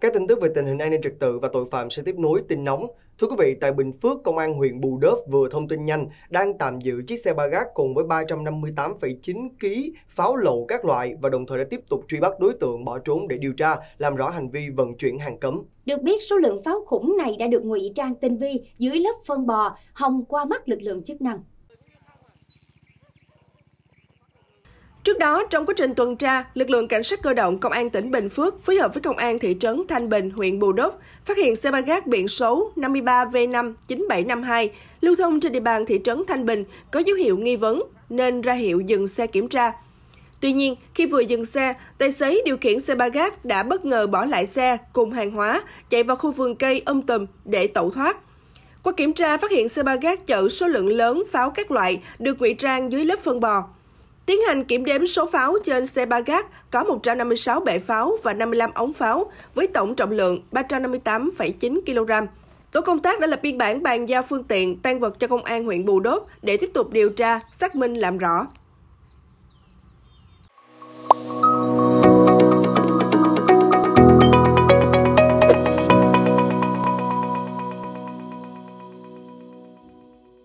Các tin tức về tình hình an ninh trật tự và tội phạm sẽ tiếp nối tin nóng. Thưa quý vị, tại Bình Phước, Công an huyện Bù Đớp vừa thông tin nhanh đang tạm giữ chiếc xe ba gác cùng với 358,9 kg pháo lậu các loại và đồng thời đã tiếp tục truy bắt đối tượng bỏ trốn để điều tra, làm rõ hành vi vận chuyển hàng cấm. Được biết, số lượng pháo khủng này đã được ngụy trang tinh vi dưới lớp phân bò, hòng qua mắt lực lượng chức năng. Trước đó, trong quá trình tuần tra, lực lượng cảnh sát cơ động Công an tỉnh Bình Phước phối hợp với Công an thị trấn Thanh Bình, huyện Bù Đốc phát hiện xe ba gác biển số 53V59752 lưu thông trên địa bàn thị trấn Thanh Bình có dấu hiệu nghi vấn nên ra hiệu dừng xe kiểm tra. Tuy nhiên, khi vừa dừng xe, tài xế điều khiển xe ba gác đã bất ngờ bỏ lại xe cùng hàng hóa, chạy vào khu vườn cây um tùm để tẩu thoát. Qua kiểm tra, phát hiện xe ba gác chở số lượng lớn pháo các loại được ngụy trang dưới lớp phân bò. Tiến hành kiểm đếm số pháo trên xe ba gác có 156 bệ pháo và 55 ống pháo với tổng trọng lượng 358,9 kg. Tổ công tác đã lập biên bản bàn giao phương tiện, tan vật cho công an huyện Bù đốp để tiếp tục điều tra, xác minh làm rõ.